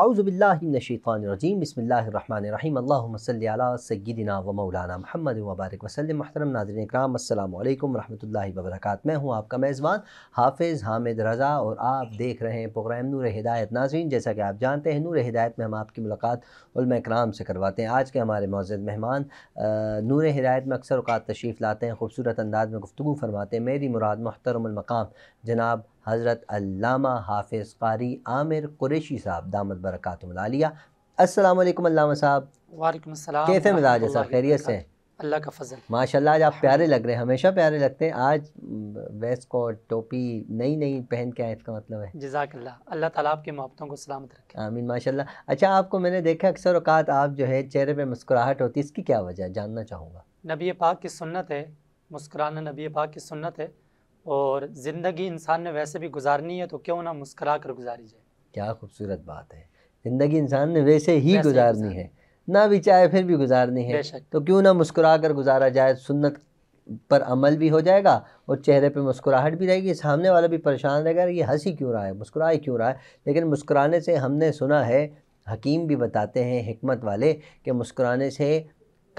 आउज़बिल्लिनशैफ़ानरजीम बसमीम अल्लाम सैदिना व मौलाना महमद वबारक वसलम महतरम नाजरन कराम अल्लाम वरहल वबरक मैं हूँ आपका मेज़बान हाफिज़ हामिद रज़ा और आप देख रहे हैं प्रोग्राम नूर हदायत नाजीन जैसा कि आप जानते हैं नूर हदायत में हम आपकी मुलाकात कराम से करवाते हैं आज के हमारे मौजद मेहमान नूर हदायत में अक्सर अवत तशरीफ़ लाते हैं खूबसूरत अंदाज में गुफ्तु फरमाते हैं मेरी मुराद महतरम मकाम जनाब हज़रत अल्लामा हाफिज़ कारी आमिर कुरेशी साहब दामद बरक़ात मिला असलम साहब वालेकुम कैसे मिजाज है साहब खैरियत से अल्लाह का फजल माशाल्लाह आज आप हाँ। प्यारे लग रहे हैं हमेशा प्यारे लगते हैं आज वेस्ट कोट टोपी नई नई पहन के आए इसका मतलब है जजाकल्ला अल्लाह ताला आपके मोहब्बतों को सलामत रखे आमीन माशाल्लाह अच्छा आपको मैंने देखा अक्सर अवकात आप जो है चेहरे पे मुस्कुराहट होती है इसकी क्या वजह है जानना चाहूँगा नबी पाक की सुन्नत है मुस्कुराना नबी पाक की सुन्नत है और ज़िंदगी इंसान ने वैसे भी गुजारनी है तो क्यों ना मुस्करा कर गुजारी जाए क्या खूबसूरत बात है ज़िंदगी इंसान ने वैसे ही वैसे गुजारनी है ना भी चाहे फिर भी गुजारनी है तो क्यों ना मुस्कुरा कर गुजारा जाए सुन्नत पर अमल भी हो जाएगा और चेहरे पे मुस्कुराहट भी रहेगी सामने वाला भी परेशान रहेगा ये हंसी क्यों रहा है मुस्कुरा क्यों रहा है लेकिन मुस्कुराने से हमने सुना है हकीम भी बताते हैं हमत वाले कि मुस्कुराने से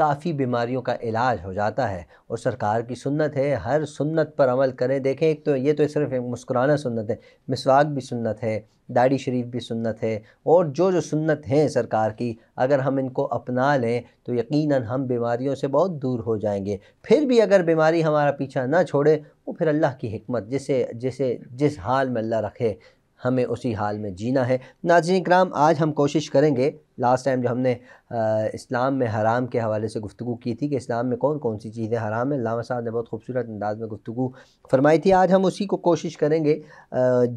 काफ़ी बीमारियों का इलाज हो जाता है और सरकार की सुन्नत है हर सुन्नत पर अमल करें देखें एक तो ये तो सिर्फ एक मुस्कुराना सुन्नत है मिसवाक भी सुन्नत है दाढ़ी शरीफ भी सुन्नत है और जो जो सुन्नत हैं सरकार की अगर हम इनको अपना लें तो यकीनन हम बीमारियों से बहुत दूर हो जाएंगे फिर भी अगर बीमारी हमारा पीछा ना छोड़े वो फिर अल्लाह की हमत जिसे जिसे जिस हाल में अल्लाह रखे हमें उसी हाल में जीना है नाजिन कराम आज हम कोशिश करेंगे लास्ट टाइम जो हमने इस्लाम में हराम के हवाले से गुफ्तु की थी कि इस्लाम में कौन कौन सी चीज़ें हराम है लामा साहब ने बहुत खूबसूरत अंदाज में गुफ्तु फरमाई थी आज हम उसी को कोशिश करेंगे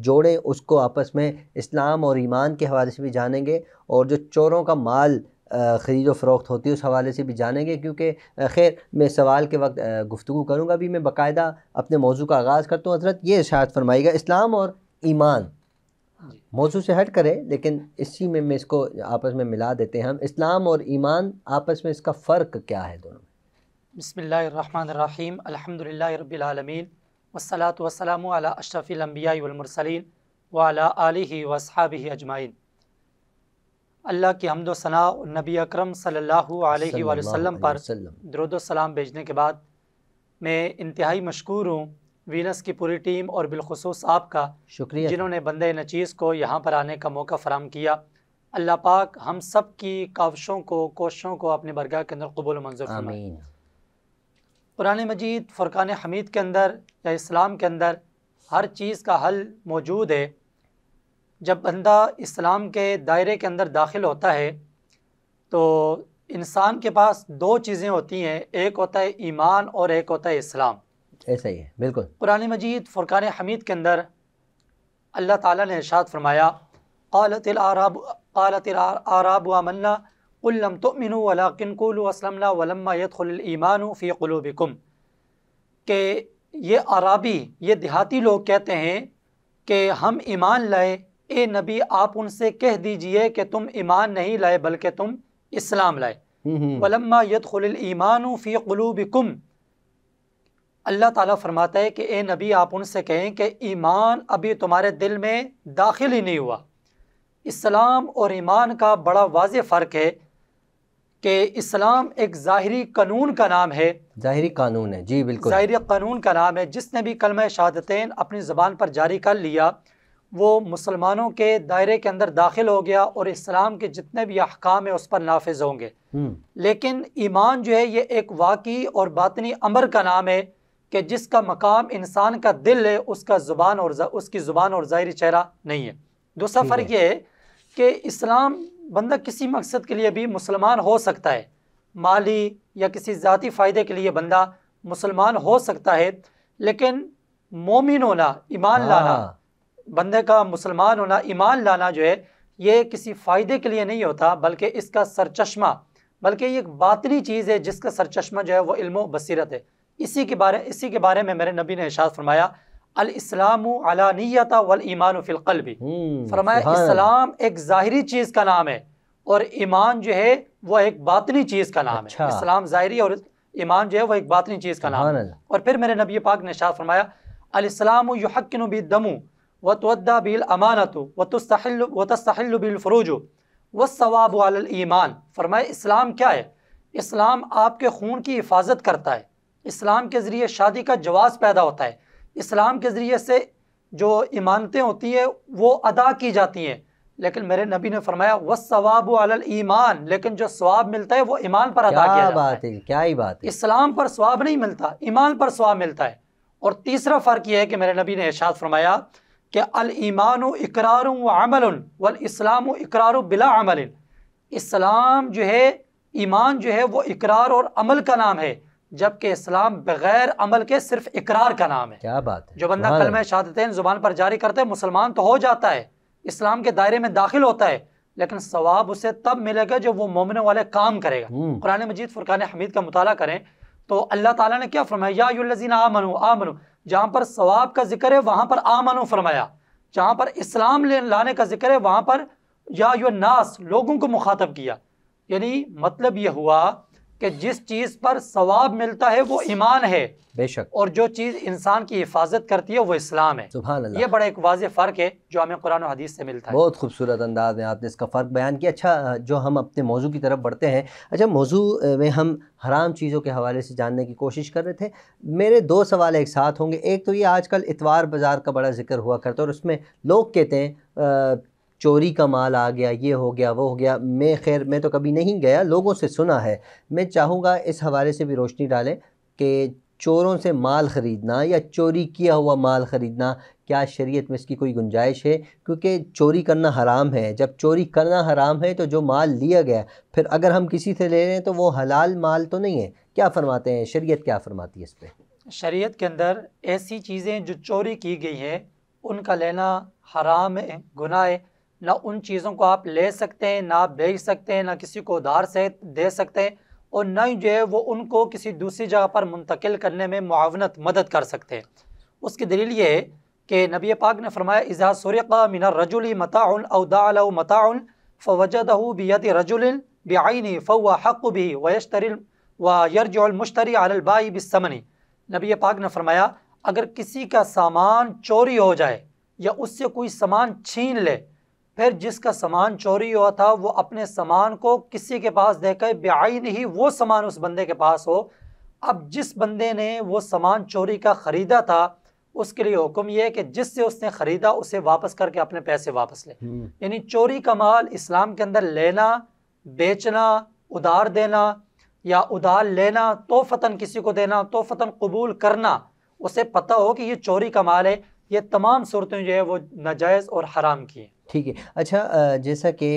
जोड़ें उसको आपस में इस्लाम और ईमान के हवाले से भी जानेंगे और जो चोरों का माल खरीदो फ़रोख्त होती है उस हवाले से भी जानेंगे क्योंकि खैर मैं सवाल के वक्त गुफ्तु करूँगा अभी मैं बाकायदा अपने मौजू का आगाज़ करता हूँ हजरत ये शायद फरमाएगा इस्लाम और ईमान मौजू से हट करें लेकिन इसी में मैं इसको आपस में मिला देते हैं हम इस्लाम और ईमान आपस में इसका फ़र्क क्या है दोनों में बसमीम अलहमदिल्लाबीआलमीन वसलात वसलाम अशरफ़िलम्बियामरसलिन वाली ही अजमाइन अल्लाह की हमदोसना नबी अक्रम सल्ला वसम पर दरुद भेजने के बाद मैं इंतहाई मशहूर हूँ वीनस की पूरी टीम और बिलखसूस आपका शुक्रिया जिन्होंने बंद नचीज़ को यहाँ पर आने का मौका फराम किया अल्लाह पाक हम सब की काविशों को कोशिशों को अपने बरगाह के अंदर कबूल मंजूर पुरान मजीद फ़ुरकान हमीद के अंदर या इस्लाम के अंदर हर चीज़ का हल मौजूद है जब बंदा इस्लाम के दायरे के अंदर दाखिल होता है तो इंसान के पास दो चीज़ें होती हैं एक होता है ईमान और एक होता है इस्लाम ऐसा ही है बिल्कुल कुरान मजीद फ़ुरक़ान हमीद के अंदर अल्लाह ताला ने इरशाद फरमाया क़ालत आराब क़ालत आराब वमन्ना उल्लम तुमिन वलाकिन कुलसलमना वलम्मा यदीमान फ़ी क़ुलूबिकुम के ये अराबी ये देहाती लोग कहते हैं कि हम ईमान लाए ए नबी आप उनसे कह दीजिए कि तुम ईमान नहीं लाए बल्कि तुम इस्लाम लाए हम्म, हम्म। वलम्मा ईमान फ़ी क़ुलूबिकुम अल्लाह ताला फरमाता है कि ए नबी आप उनसे कहें कि ईमान अभी तुम्हारे दिल में दाखिल ही नहीं हुआ इस्लाम और ईमान का बड़ा वाज फ़र्क है कि इस्लाम एक ज़ाहरी कानून का नाम है ज़ाहरी कानून है जी बिल्कुल ज़ाहरी कानून का नाम है जिसने भी कलम शहादतें अपनी ज़बान पर जारी कर लिया वो मुसलमानों के दायरे के अंदर दाखिल हो गया और इस्लाम के जितने भी अहकाम हैं उस पर नाफिज होंगे हम्म। लेकिन ईमान जो है ये एक वाकई और बातनी अमर का नाम है कि जिसका मकाम इंसान का दिल है उसका ज़ुबान और उसकी ज़ुबान और ज़ाहिर चेहरा नहीं है दूसरा फ़र्क ये है कि इस्लाम बंदा किसी मकसद के लिए भी मुसलमान हो सकता है माली या किसी ज़ाती फ़ायदे के लिए बंदा मुसलमान हो सकता है लेकिन मोमिन होना ईमान हाँ। लाना बंदे का मुसलमान होना ईमान लाना जो है ये किसी फ़ायदे के लिए नहीं होता बल्कि इसका सरचश्मा बल्कि ये एक बातनी चीज़ है जिसका सरचश्मा जो है वो इल्म बसीरत है इसी के बारे इसी के बारे में मेरे नबी ने इशाद फरमाया अलस्लाम अलानीत वल ईमान फ़िलकल्बी हम्म, फरमाया इस्लाम एक जाहिरी चीज़ का नाम है और ईमान जो है वह एक बातनी चीज़ का नाम अच्छा। है इस्लाम ज़ाहरी और ईमान जो है वह एक बातनी चीज़ का नाम है और फिर मेरे नबी पाक ने शाह फरमाया इस्लाम युहक्किन बी दम व तोदा बिल अमानत व तस्ल व बिलफरूज व सवाब ईमान फरमाया इस्लाम क्या है इस्लाम आपके खून की हिफाजत करता है इस्लाम के ज़रिए शादी का जवाब पैदा होता है इस्लाम के ज़रिए से जो इमानतें होती हैं वो अदा की जाती हैं लेकिन मेरे नबी ने फरमाया वह सवाब ईमान लेकिन जो स्वाब मिलता है वो ईमान पर अदा किया जाता बात है क्या ही बात है इस्लाम पर स्वाब नहीं मिलता ईमान पर स्वाब मिलता है और तीसरा फ़र्क यह है कि मेरे नबी ने इर्शाद फरमाया कि अल ईमान इकरार व अमल वल इस्लाम इकरार बिला अमल इस्लाम जो है ईमान जो है वो इकरार और अमल का नाम है जबकि इस्लाम बगैर अमल के सिर्फ इकरार का नाम है क्या बात है जो बंदा कल में शहादतें जुबान पर जारी करता है मुसलमान तो हो जाता है इस्लाम के दायरे में दाखिल होता है लेकिन सवाब उसे तब मिलेगा जब वो मोमने वाले काम करेगा हम्म। कुरान मजीद फुरकान हमीद का मुताल करें तो अल्लाह ताला ने क्या फरमाया आमनु आमनु जहाँ पर सवाब का जिक्र है वहाँ पर आमनु फरमाया जहाँ पर इस्लाम लाने का जिक्र है वहाँ पर या नास लोगों को मुखातब किया यानी मतलब यह हुआ कि जिस चीज़ पर सवाब मिलता है वो ईमान है बेशक और जो चीज़ इंसान की हिफाजत करती है वो इस्लाम है सुबह ये बड़ा एक वाज फ़र्क है जो हमें कुरान और हदीस से मिलता है बहुत खूबसूरत अंदाज में आपने इसका फ़र्क बयान किया अच्छा जो हम अपने मौजू की तरफ बढ़ते हैं अच्छा मौजू में हम हराम चीज़ों के हवाले से जानने की कोशिश कर रहे थे मेरे दो सवाल एक साथ होंगे एक तो ये आजकल इतवार बाज़ार का बड़ा जिक्र हुआ करता है और उसमें लोग कहते हैं चोरी का माल आ गया ये हो गया वो हो गया मैं खैर मैं तो कभी नहीं गया लोगों से सुना है मैं चाहूँगा इस हवाले से भी रोशनी डालें कि चोरों से माल ख़रीदना या चोरी किया हुआ माल ख़रीदना क्या शरीयत में इसकी कोई गुंजाइश है क्योंकि चोरी करना हराम है जब चोरी करना हराम है तो जो माल लिया गया फिर अगर हम किसी से ले रहे हैं तो वो हलाल माल तो नहीं है क्या फरमाते हैं शरीयत क्या फरमाती है इस पर शरीयत के अंदर ऐसी चीज़ें जो चोरी की गई हैं उनका लेना हराम है गुनाह है ना उन चीज़ों को आप ले सकते हैं ना बेच सकते हैं ना किसी को उधार से दे सकते हैं और ना ही जो है वो उनको किसी दूसरी जगह पर मुंतकिल करने में मुआवनत मदद कर सकते हैं उसकी दलील ये है कि नबी पाक ने फरमाया इज़ा सुरक़ा मिन रजुल मताउन अवदाल मताउन फ़वजदह बियत रजुल बेआनी फ़ो हक़ भी वयशतरी व यरजमश्तरी अलबाई बिसमनी नबी पाक ने फरमाया अगर किसी का सामान चोरी हो जाए या उससे कोई सामान छीन ले फिर जिसका सामान चोरी हुआ था वो अपने सामान को किसी के पास देकर ब्याई ही वो सामान उस बंदे के पास हो अब जिस बंदे ने वो सामान चोरी का ख़रीदा था उसके लिए हुक्म यह है कि जिससे उसने ख़रीदा उसे वापस करके अपने पैसे वापस ले हम्म। यानी चोरी का माल इस्लाम के अंदर लेना बेचना उधार देना या उधार लेना तो किसी को देना तो कबूल करना उसे पता हो कि ये चोरी का माल है ये तमाम सूरतें जो है वो नाजायज़ और हराम की हैं ठीक है अच्छा जैसा कि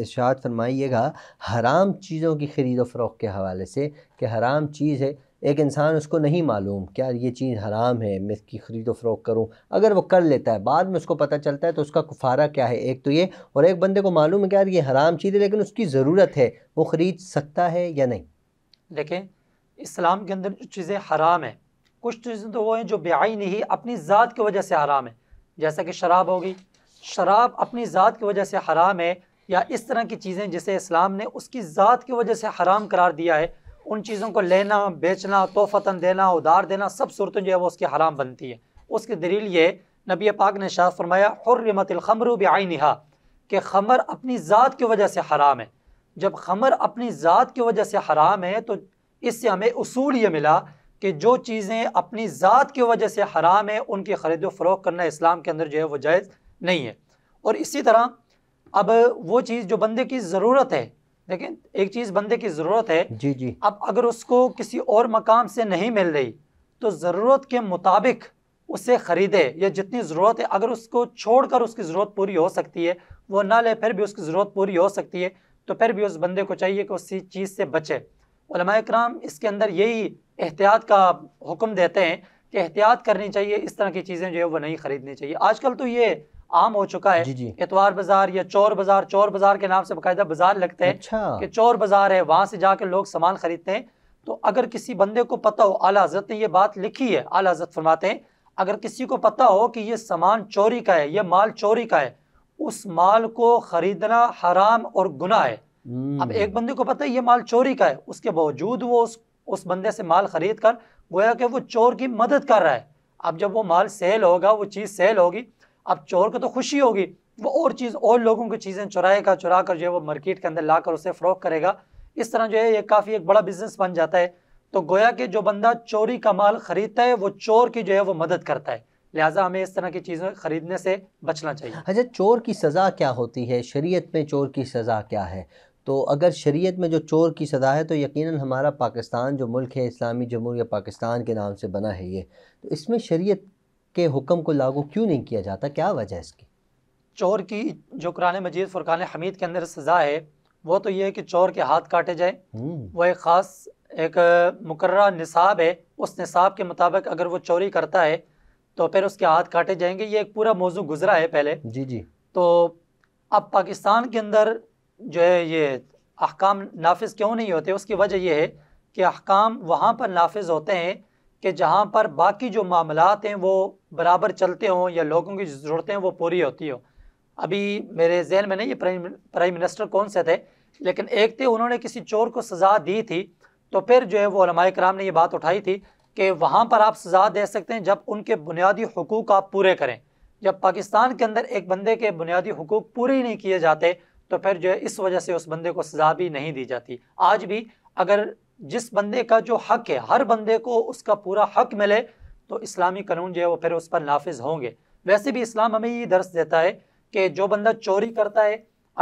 इर्शाद फरमाइएगा हराम चीज़ों की ख़रीद व फ़रोख के हवाले से कि हराम चीज़ है एक इंसान उसको नहीं मालूम क्या ये चीज़ हराम है मैं इसकी ख़रीद व फ़रोख करूँ अगर वो कर लेता है बाद में उसको पता चलता है तो उसका कुफारा क्या है एक तो ये और एक बंदे को मालूम है कि यार ये हराम चीज़ है लेकिन उसकी ज़रूरत है वो ख़रीद सकता है या नहीं देखें इस्लाम के अंदर जो चीज़ें हराम हैं कुछ चीज़ें तो वो हैं जो बेआई नहीं अपनी ज़ात की वजह से हराम है जैसा कि शराब हो गई शराब अपनी ज़ात की वजह से हराम है या इस तरह की चीज़ें जिसे इस्लाम ने उसकी ज़ात की वजह से हराम करार दिया है उन चीज़ों को लेना बेचना तोहफ़ता देना उधार देना सब सूरतें जो है वो उसकी हराम बनती है उसकी दलील ये नबी पाक ने शाह फरमाया हर्रमतलखमर नहा कि खमर अपनी ज़ात की वजह से हराम है जब खमर अपनी ज़ात की वजह से हराम है तो इससे हमें असूल ये मिला कि जो चीज़ें अपनी ज़ात की वजह से हराम है उनकी ख़रीद फ़रोख करना इस्लाम के अंदर जो है वो जायज़ नहीं है और इसी तरह अब वो चीज़ जो बंदे की ज़रूरत है लेकिन एक चीज़ बंदे की ज़रूरत है जी जी अब अगर उसको किसी और मकाम से नहीं मिल रही तो ज़रूरत के मुताबिक उसे ख़रीदे या जितनी ज़रूरत है अगर उसको छोड़ कर उसकी ज़रूरत पूरी हो सकती है वो ना ले फिर भी उसकी ज़रूरत पूरी हो सकती है तो फिर भी उस बंदे को चाहिए कि उस चीज़ से बचे कराम इसके अंदर यही एहतियात का हुक्म देते हैं कि एहतियात करनी चाहिए इस तरह की चीज़ें जो है वो नहीं ख़रीदनी चाहिए आजकल तो ये आम हो चुका है इतवार बाजार या चोर बाजार चोर बाजार के नाम से बाकायदा बाजार लगते हैं अच्छा। कि चोर बाजार है वहां से जाके लोग सामान खरीदते हैं तो अगर किसी बंदे को पता हो आला हजरत ने ये बात लिखी है आला हजरत फरमाते हैं अगर किसी को पता हो कि ये सामान चोरी का है ये माल चोरी का है उस माल को खरीदना हराम और गुना है हम्म। अब एक बंदे को पता है ये माल चोरी का है उसके बावजूद वो उस उस बंदे से माल खरीद कर गोया कि वो चोर की मदद कर रहा है अब जब वो माल सेल होगा वो चीज़ सेल होगी अब चोर को तो खुशी होगी वो और चीज़ और लोगों की चीज़ें चुराएगा चुरा कर जो है वो मार्केट के अंदर ला कर उसे फ़रोख करेगा इस तरह जो है ये काफ़ी एक बड़ा बिजनेस बन जाता है तो गोया के जो बंदा चोरी का माल ख़रीदता है वो चोर की जो है वो मदद करता है लिहाजा हमें इस तरह की चीज़ें खरीदने से बचना चाहिए अच्छा चोर की सज़ा क्या होती है शरीयत में चोर की सज़ा क्या है तो अगर शरीयत में जो चोर की सज़ा है तो यकीनन हमारा पाकिस्तान जो मुल्क है इस्लामी जमहूरिया पाकिस्तान के नाम से बना है ये तो इसमें शरीयत के हुक्म को लागू क्यों नहीं किया जाता क्या वजह इसकी चोर की जो कुरान मजीद फ़ुरकान हमीद के अंदर सज़ा है वो तो ये है कि चोर के हाथ काटे जाए हम्म। वह एक ख़ास एक मुकर्रा निसाब है उस निसाब के मुताबिक अगर वो चोरी करता है तो फिर उसके हाथ काटे जाएंगे ये एक पूरा मौजू गुजरा है पहले जी जी तो अब पाकिस्तान के अंदर जो है ये अहकाम नाफिज क्यों नहीं होते उसकी वजह यह है कि अहकाम वहाँ पर नाफिज होते हैं कि जहाँ पर बाकी जो मामलात हैं वो बराबर चलते हों या लोगों की ज़रूरतें वो पूरी होती हो अभी मेरे जहन में नहीं ये प्राइम प्राइम मिनिस्टर कौन से थे लेकिन एक थे उन्होंने किसी चोर को सज़ा दी थी तो फिर जो है वो कराम ने ये बात उठाई थी कि वहाँ पर आप सज़ा दे सकते हैं जब उनके बुनियादी हकूक़ आप पूरे करें जब पाकिस्तान के अंदर एक बंदे के बुनियादी हकूक़ पूरे ही नहीं किए जाते तो फिर जो है इस वजह से उस बंदे को सज़ा भी नहीं दी जाती आज भी अगर जिस बंदे का जो हक है हर बंदे को उसका पूरा हक मिले तो इस्लामी कानून जो है वो फिर उस पर नाफिज होंगे वैसे भी इस्लाम हमें ये दर्श देता है कि जो बंदा चोरी करता है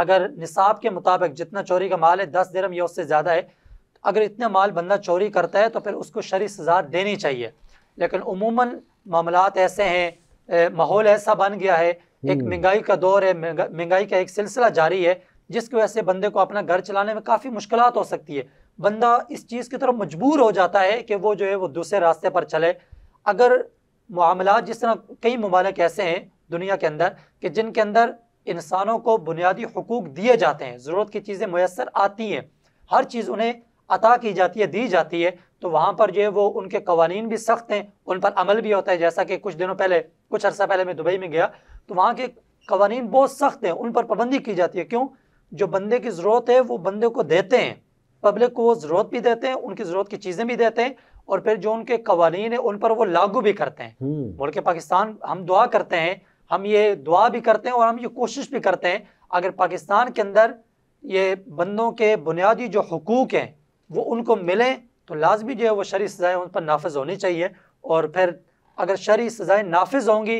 अगर निसाब के मुताबिक जितना चोरी का माल है दस दरम या उससे ज़्यादा है अगर इतना माल बंदा चोरी करता है तो फिर उसको शरी सज़ा देनी चाहिए लेकिन उमूमा मामला ऐसे हैं माहौल ऐसा बन गया है एक हम्म। महंगाई का दौर है महंगाई का एक सिलसिला जारी है जिसकी वजह से बंदे को अपना घर चलाने में काफ़ी मुश्किल हो सकती है बंदा इस चीज़ की तरफ मजबूर हो जाता है कि वो जो है वो दूसरे रास्ते पर चले अगर मामला जिस तरह कई ममालिक ऐसे हैं दुनिया के अंदर कि जिनके अंदर इंसानों को बुनियादी हकूक दिए जाते हैं ज़रूरत की चीज़ें मैसर आती हैं हर चीज़ उन्हें अता की जाती है दी जाती है तो वहाँ पर जो है वो उनके कवानीन भी सख्त हैं उन पर अमल भी होता है जैसा कि कुछ दिनों पहले कुछ अर्सा पहले मैं दुबई में गया तो वहाँ के कवानीन बहुत सख्त हैं उन पर पाबंदी की जाती है क्यों जो बंदे की ज़रूरत है वो बंदे को देते हैं पब्लिक को वो ज़रूरत भी देते हैं उनकी ज़रूरत की चीज़ें भी देते हैं और फिर जो उनके कवानीन है उन पर वो लागू भी करते हैं हम्म। मुल्क पाकिस्तान हम दुआ करते हैं हम ये दुआ भी करते हैं और हम ये कोशिश भी करते हैं अगर पाकिस्तान के अंदर ये बंदों के बुनियादी जो हकूक़ हैं वो उनको मिलें तो लाजमी जो है वो शरी सज़ाएँ उन पर नाफज होनी चाहिए और फिर अगर शरी सज़ाएँ नाफज होंगी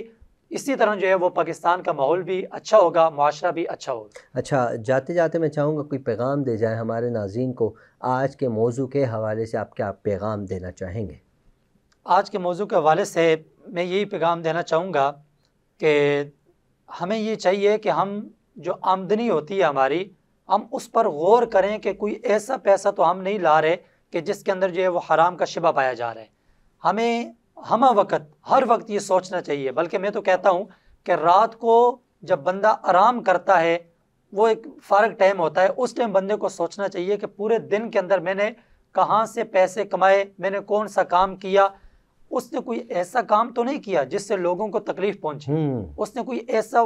इसी तरह जो है वो पाकिस्तान का माहौल भी अच्छा होगा माशरा भी अच्छा होगा अच्छा जाते जाते मैं चाहूँगा कोई पैगाम दे जाए हमारे नाजीन को आज के मौजू के हवाले से आप क्या पैगाम देना चाहेंगे आज के मौजू के हवाले से मैं यही पैगाम देना चाहूँगा कि हमें ये चाहिए कि हम जो आमदनी होती है हमारी हम उस पर गौर करें कि कोई ऐसा पैसा तो हम नहीं ला रहे कि जिसके अंदर जो है वो हराम का शिबा पाया जा रहा है हमें हम वक़्त हर वक्त ये सोचना चाहिए बल्कि मैं तो कहता हूँ कि रात को जब बंदा आराम करता है वो एक फारक टाइम होता है उस टाइम बंदे को सोचना चाहिए कि पूरे दिन के अंदर मैंने कहाँ से पैसे कमाए मैंने कौन सा काम किया उसने कोई ऐसा काम तो नहीं किया जिससे लोगों को तकलीफ पहुंचे हम्म। उसने कोई ऐसा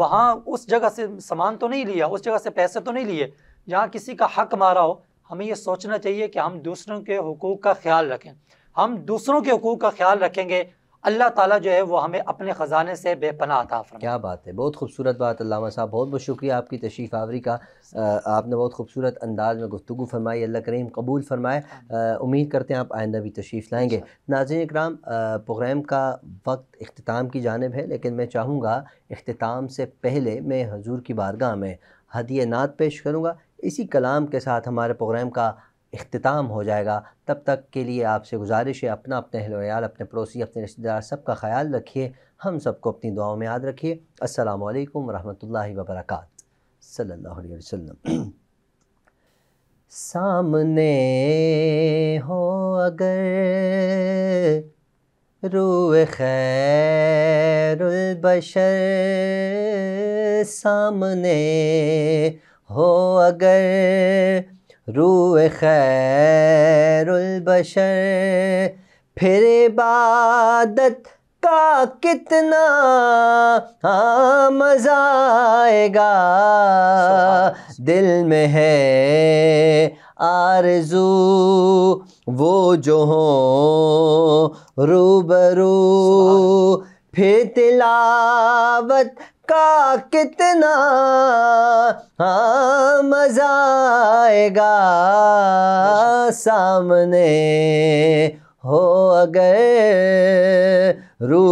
वहाँ उस जगह से सामान तो नहीं लिया उस जगह से पैसे तो नहीं लिए जहाँ किसी का हक मारा हो हमें ये सोचना चाहिए कि हम दूसरों के हकूक़ का ख्याल रखें हम दूसरों के हकूक़ का ख्याल रखेंगे अल्लाह ताला जो है वो हमें अपने ख़जाने से बेपना था क्या बात है बहुत खूबसूरत बात अल्लामा साहब बहुत बहुत शुक्रिया आपकी तशरीफ़ आवरी का आ, आपने बहुत खूबसूरत अंदाज में गुफ्तु फरमाई अल्लाह करीम कबूल फरमाए उम्मीद करते हैं आप आइंदा भी तशरीफ़ लाएँगे नाजिन इकराम प्रोग्राम का वक्त अख्ताम की जानब है लेकिन मैं चाहूँगा अख्ताम से पहले मैं हजूर की बारगाह में हदिय नात पेश करूँगा इसी कलाम के साथ हमारे प्रोग्राम का अख्ताम हो जाएगा तब तक के लिए आपसे गुजारिश है अपना अपने अहल अपने पड़ोसी अपने रिश्तेदार सब का ख्याल रखिए हम सबको अपनी दुआओं में याद रखिए अस्सलाम वालेकुम रहमतुल्लाहि व बरकात सल्लल्लाहु अलैहि वसल्लम सामने हो अगर रूए खैर बशर सामने हो अगर रूह खैरबशर फिर इबादत का कितना हाँ मज़ा आएगा दिल में है आरजू वो जो हो रूबरू फिर तिलावत का कितना हाँ मजा आएगा सामने हो अगर रू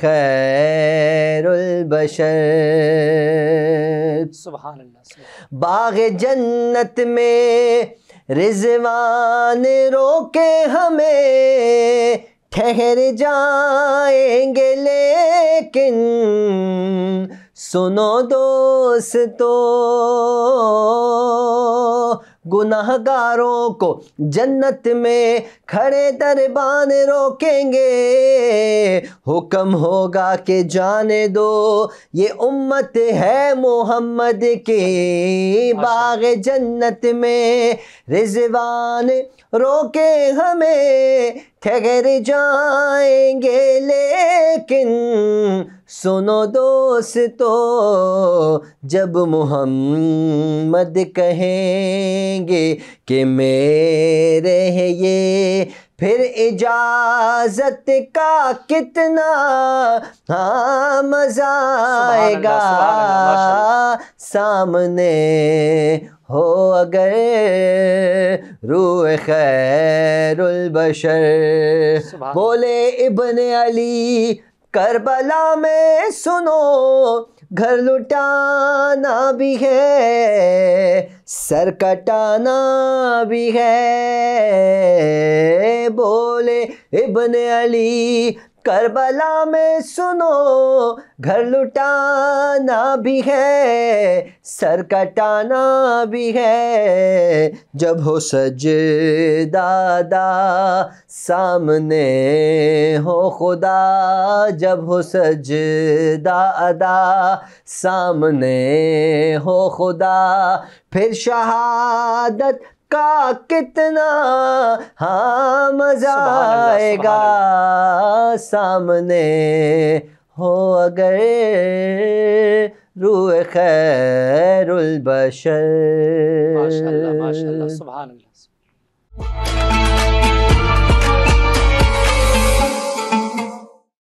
खैरबशर सुबहान अल्लाह बाग जन्नत में रिजवान रोके हमें ठहर जाएंगे लेकिन सुनो दोस्तो गुनाहगारों को जन्नत में खड़े दरबान रोकेंगे हुक्म होगा कि जाने दो ये उम्मत है मोहम्मद के बाग जन्नत में रिजवान रोके हमें ठहर जाएंगे लेकिन सुनो दोस्तों जब मोहम्मद कहेंगे कि मेरे है ये फिर इजाजत का कितना हाँ मजा आएगा सामने हो अगर रूह खैरुल बशर बोले इबन अली करबला में सुनो घर लुटाना भी है सर कटाना भी है बोले इबन अली करबला में सुनो घर लुटाना भी है सर कटाना भी है जब हो सज दादा सामने हो खुदा जब हो सज दादा सामने हो खुदा फिर शहादत का कितना हाँ मजा आएगा सामने हो अगर रूह खैर बशर माशाल्लाह माशाल्लाह सुभान अल्लाह